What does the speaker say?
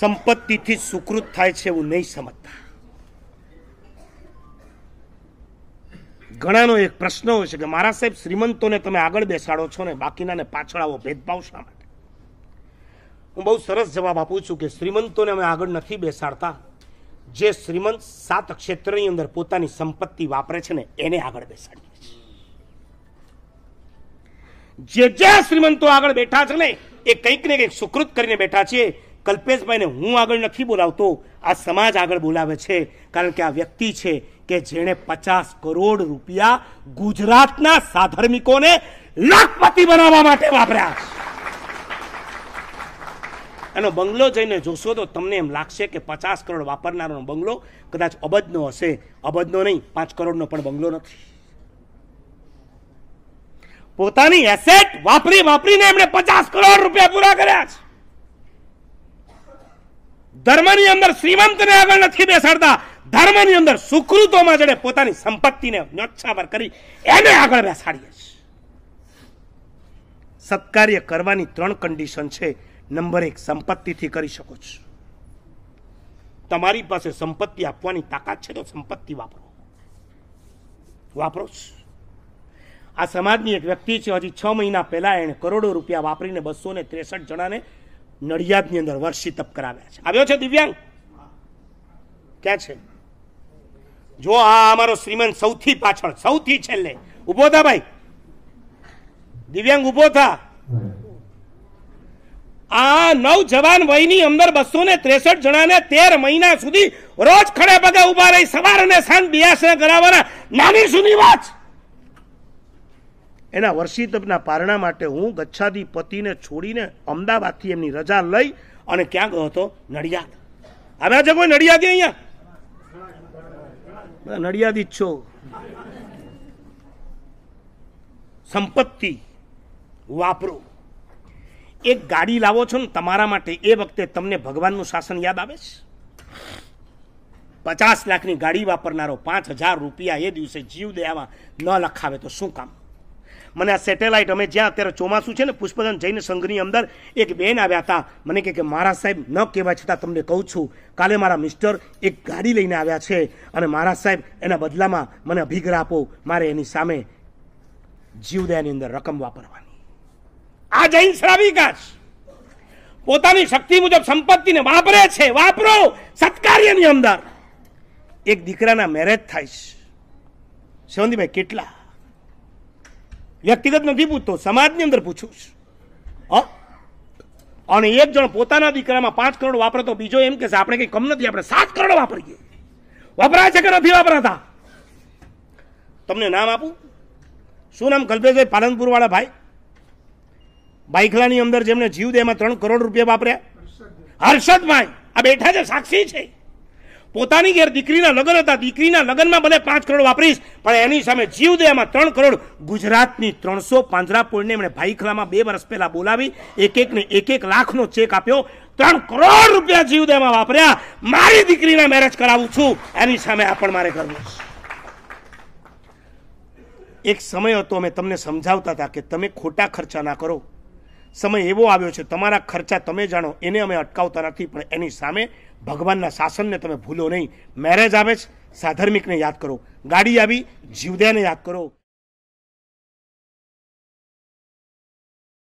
સંપત્તિથી સુકૃત થાય છે એવું નહીં સમજતા ઘણાનો એક પ્રશ્ન હોય છે કે મારા સાહેબ શ્રીમંતોને તમે આગળ બેસાડો છો ને બાકીનાને પાછળ આવો ભેદભાવ શા માટે હું બહુ સરસ જવાબ આપું છું કે શ્રીમંતોને અમે આગળ નથી બેસાડતા જે શ્રીમંત સાત ક્ષેત્રની અંદર પોતાની સંપત્તિ વાપરે છે ને એને આગળ બેસાડીએ છીએ જે જે શ્રીમંતો આગળ બેઠા છે ને એ કંઈક ને કંઈક સુકૃત કરીને બેઠા છીએ કલ્પેશભાઈને હું આગળ નથી બોલાવતો આ સમાજ આગળ બોલાવે છે કારણ કે આ વ્યક્તિ છે કે જેણે પચાસ કરોડ રૂપિયા ગુજરાતના સાધર્મિકોને લાખપતિ બનાવવા માટે વાપર્યા એનો બંગલો જઈને જોશો તો તમને એમ લાગશે કે પચાસ કરોડ વાપરનારનો બંગલો કદાચ અબધનો હશે અબધનો નહીં પાંચ કરોડનો પણ બંગલો નથી પોતાની એસેટ વાપરી વાપરીને એમણે પચાસ કરોડ રૂપિયા પૂરા કર્યા છે ધર્મની અંદર શ્રીમંતને આગળ નથી બેસાડતા ધર્મની અંદર સુકૃતોમાં જેને પોતાની સંપત્તિને ન્યોછાવર કરી એને આગળ બેસાડીએ છીએ સત્કાર્ય કરવાની ત્રણ કન્ડિશન છે નંબર એક સંપત્તિથી કરી શકો છો તમારી પાસે સંપત્તિ આપવાની તાકાત છે તો સંપત્તિ વાપરો વાપરો આ સમાજની એક વ્યક્તિ છે હજી છ મહિના પહેલા એણે કરોડો રૂપિયા વાપરીને બસો ને ત્રેસઠ જણાને નડિયાદની અંદર વર્ષી વર્ષિતપ કરાવ્યા છે આવ્યો છે દિવ્યાંગ ક્યાં છે જો આ અમારો શ્રીમંત સૌથી પાછળ સૌથી છેલ્લે ઉભો થા ભાઈ દિવ્યાંગ ઉભો થા આ નવ જવાન વયની અંદર બસો ને ત્રેસઠ જણાને તેર મહિના સુધી રોજ ખડે પગે ઉભા રહી સવાર અને સાંજ બિયાસને કરાવવાના નાની સુધી વાત એના વર્ષિતના પારણા માટે હું ગચ્છાદી પતિને છોડીને અમદાવાદથી એમની રજા લઈ અને ક્યાં ગયો હતો નડિયાદ આવ્યા છે કોઈ નડિયાદી અહીંયા નડિયાદી જ છો સંપત્તિ વાપરો એક ગાડી લાવો છો ને તમારા માટે એ વખતે તમને ભગવાનનું શાસન યાદ આવે છે પચાસ લાખની ગાડી વાપરનારો પાંચ હજાર રૂપિયા એ દિવસે જીવ દયામાં ન લખાવે તો શું કામ મને આ સેટેલાઇટ અમે જ્યાં અત્યારે ચોમાસું છે ને પુષ્પદન જૈન સંઘની અંદર એક બેન આવ્યા હતા મને કહે કે મારા સાહેબ ન કહેવાય છતાં તમને કહું છું કાલે મારા મિસ્ટર એક ગાડી લઈને આવ્યા છે અને મારા સાહેબ એના બદલામાં મને અભિગ્ર આપો મારે એની સામે જીવદયાની અંદર રકમ વાપરવાની આ જૈન શ્રાવિકાશ પોતાની શક્તિ મુજબ સંપત્તિને વાપરે છે વાપરો સત્કાર્યની અંદર એક દીકરાના મેરેજ થાય છે સેવંતીભાઈ કેટલા વ્યક્તિગત નથી પૂછતો સમાજની અંદર પૂછું છું અને એક જણ પોતાના દીકરામાં પાંચ કરોડ વાપરતો બીજો એમ કે આપણે કંઈ કમ નથી આપણે સાત કરોડ વાપરીએ વપરાય છે કે નથી વાપરાતા તમને નામ આપું શું નામ કલ્પેશભાઈ પાલનપુર વાળા ભાઈ બાઈખલાની અંદર જેમને જીવ દે એમાં ત્રણ કરોડ રૂપિયા વાપર્યા હર્ષદભાઈ આ બેઠા છે સાક્ષી છે પોતાની ઘેર દીકરીના લગ્ન હતા દીકરીના લગ્નમાં ભલે પાંચ કરોડ વાપરીશ પણ એની સામે જીવદયામાં ત્રણ કરોડ ગુજરાતની ત્રણસો પાંજરાપોળને એમણે ભાઈખલામાં બે વર્ષ પહેલાં બોલાવી એક એકને એક એક લાખનો ચેક આપ્યો ત્રણ કરોડ રૂપિયા જીવદયામાં વાપર્યા મારી દીકરીના મેરેજ કરાવું છું એની સામે આ પણ મારે કરવું એક સમય હતો અમે તમને સમજાવતા હતા કે તમે ખોટા ખર્ચા ના કરો સમય એવો આવ્યો છે તમારા ખર્ચા તમે જાણો એને અમે અટકાવતા નથી પણ એની સામે ભગવાનના શાસનને તમે ભૂલો નહીં મેરેજ આવે જ સાધર્મિકને યાદ કરો ગાડી આવી જીવદયાને યાદ કરો